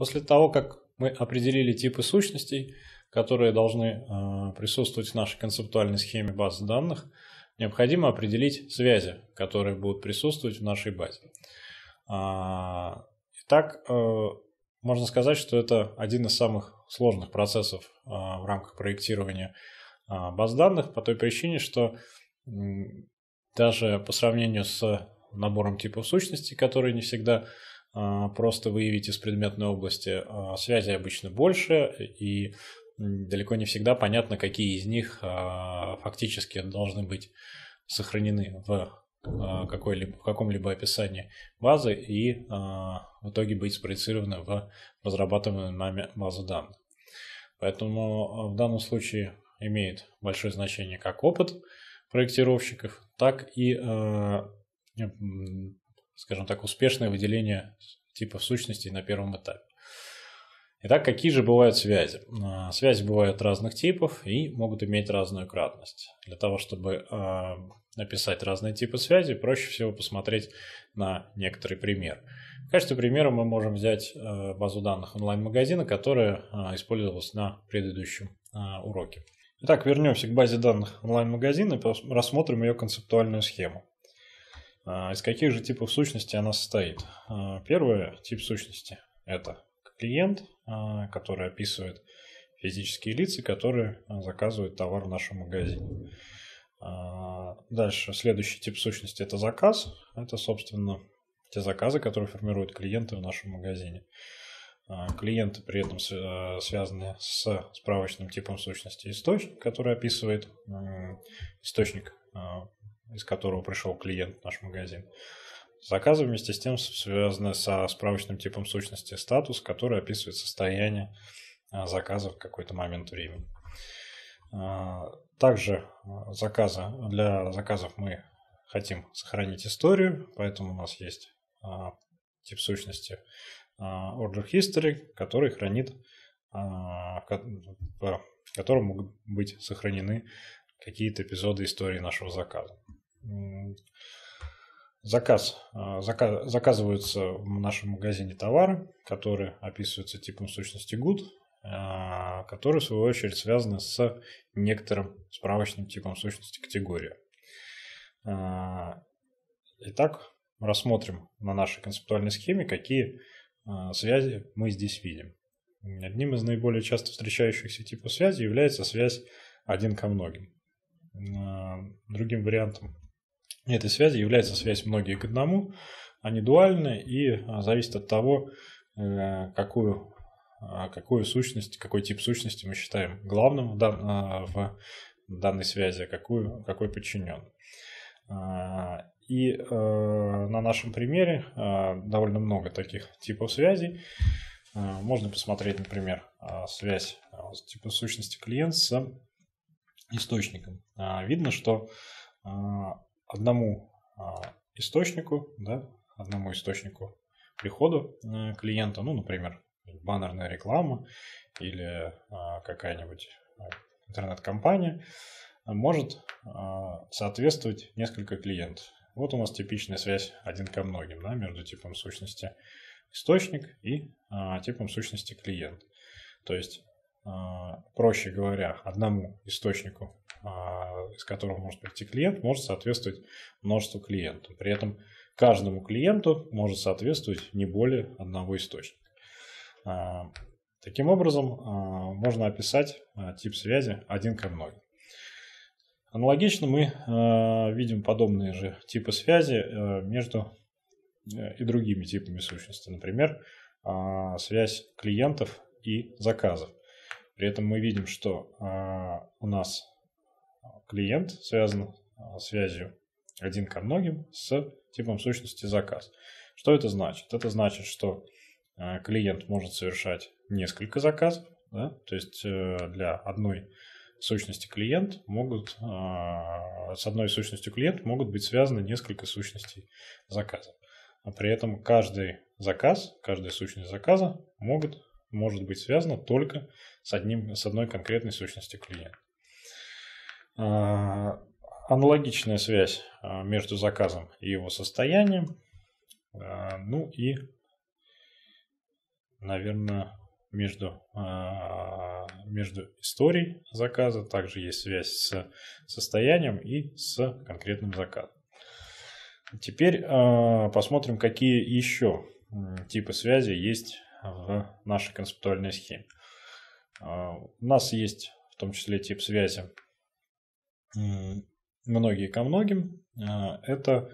После того, как мы определили типы сущностей, которые должны э, присутствовать в нашей концептуальной схеме базы данных, необходимо определить связи, которые будут присутствовать в нашей базе. А, итак, э, можно сказать, что это один из самых сложных процессов э, в рамках проектирования баз данных по той причине, что даже по сравнению с набором типов сущностей, которые не всегда а, просто выявить из предметной области. А, связи обычно больше, и далеко не всегда понятно, какие из них а, фактически должны быть сохранены в какой-либо, в каком-либо описании базы и в итоге быть спроецированы в разрабатываемую нами базу данных. Поэтому в данном случае имеет большое значение как опыт проектировщиков, так и скажем так, успешное выделение типа сущностей на первом этапе. Итак, какие же бывают связи? А, связи бывают разных типов и могут иметь разную кратность. Для того, чтобы написать разные типы связи, проще всего посмотреть на некоторый пример. В качестве примера мы можем взять а, базу данных онлайн-магазина, которая а, использовалась на предыдущем уроке. Итак, вернемся к базе данных онлайн-магазина и рассмотрим ее концептуальную схему. А, из каких же типов сущности она состоит? А, первый тип сущности – это клиент, а, который описывает физические лица, которые заказывают товар в нашем магазине. Дальше, следующий тип сущности – это заказ. Это, собственно, те заказы, которые формируют клиенты в нашем магазине. Клиенты при этом связаны с справочным типом сущности источник, который описывает источник из которого пришел клиент в наш магазин. Заказы вместе с тем связаны со справочным типом сущности статус, который описывает состояние а, заказа в какой-то момент времени. А, также а, заказы, для заказов мы хотим сохранить историю, поэтому у нас есть тип сущности Order History, который хранит, в котором могут быть сохранены какие-то эпизоды истории нашего заказа заказ, а, заказ, заказываются в нашем магазине товары, которые описываются типом сущности good, а, которые в свою очередь связаны с некоторым справочным типом сущности категория. А, итак, рассмотрим на нашей концептуальной схеме, какие связи мы здесь видим. Одним из наиболее часто встречающихся типов связи является связь один ко многим. Другим вариантом этой связи является связь многие к одному. Они дуальны и а, зависят от того, э, какую, а, какую сущность, какой тип сущности мы считаем главным в, дан, а, в данной связи, какую, какой подчинен. И э, на нашем примере довольно много таких типов связей. Можно посмотреть, например, связь типа сущности клиент с источником. Видно, что одному а, источнику, да, одному источнику приходу э, клиента, ну, например, баннерная реклама или а, какая-нибудь а, интернет-компания, может соответствовать несколько клиентов. Вот у нас типичная связь один ко многим да, между типом сущности источник и типом сущности клиент. То есть, проще говоря, одному источнику а, из которого может прийти клиент, может соответствовать множеству клиентов. При этом каждому клиенту может соответствовать не более одного источника. А, таким образом, а, можно описать тип связи один ко многим. Аналогично мы видим подобные же типы связи между э, и другими типами сущности. Например, связь клиентов и заказов. При этом мы видим, что у нас клиент связан а, связью один ко многим с типом сущности заказ. Что это значит? Это значит, что а, клиент может совершать несколько заказов, да? то есть э, для одной сущности клиент могут, а, с одной сущностью клиент могут быть связаны несколько сущностей заказа. А при этом каждый заказ, каждая сущность заказа могут, может быть связана только с, одним, с одной конкретной сущностью клиента. А, аналогичная связь а, между заказом и его состоянием. А, ну и, наверное, между, между историей заказа также есть связь с состоянием и с конкретным заказом. Теперь посмотрим, какие еще типы связи есть в нашей концептуальной схеме. У нас есть в том числе тип связи многие ко многим. А, это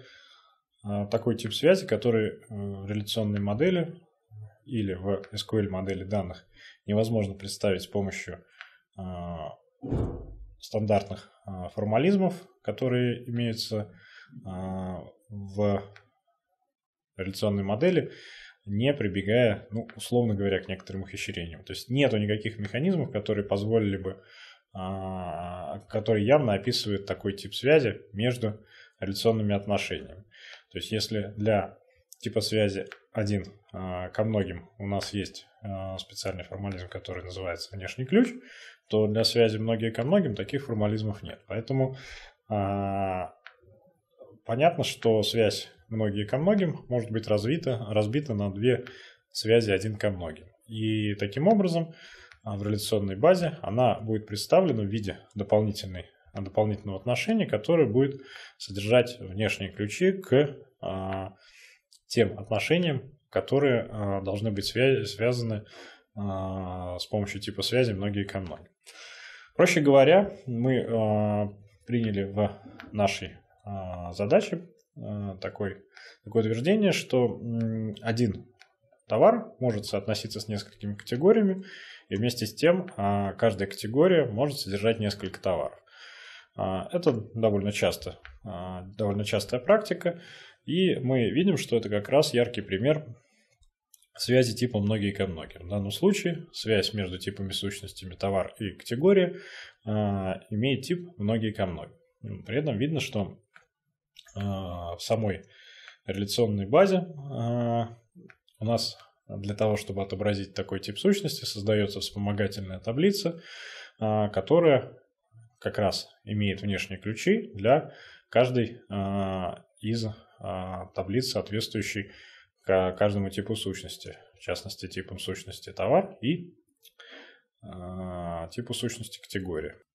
а, такой тип связи, который э, в реляционной модели или в SQL модели данных невозможно представить с помощью а, стандартных формализмов, которые имеются в реляционной модели, не прибегая, ну, условно говоря, к некоторым ухищрениям. То есть нет никаких механизмов, которые позволили бы а, который явно описывает такой тип связи между реляционными отношениями. То есть если для типа связи один а, ко многим у нас есть а, специальный формализм, который называется внешний ключ, то для связи многие ко многим таких формализмов нет. Поэтому понятно, что связь многие ко многим может быть развита, разбита на две связи один ко многим. И таким образом а, в реляционной базе, она будет представлена в виде дополнительной, дополнительного отношения, которое будет содержать внешние ключи к а, тем отношениям, которые а, должны быть свя- связаны а, с помощью типа связи многие ко многим. Проще говоря, мы а, приняли в нашей а, задаче такой, такое утверждение, что один Товар может соотноситься с несколькими категориями, и вместе с тем а, каждая категория может содержать несколько товаров. А, это довольно часто, а, довольно частая практика, и мы видим, что это как раз яркий пример связи типа многие ко многим. В данном случае связь между типами сущностями товар и категория имеет тип многие ко многим. При этом видно, что в самой реляционной базе у нас для того, чтобы отобразить такой тип сущности, создается вспомогательная таблица, а, которая как раз имеет внешние ключи для каждой а, из а, таблиц, соответствующей каждому типу сущности, в частности, типом сущности товар и типу сущности категория.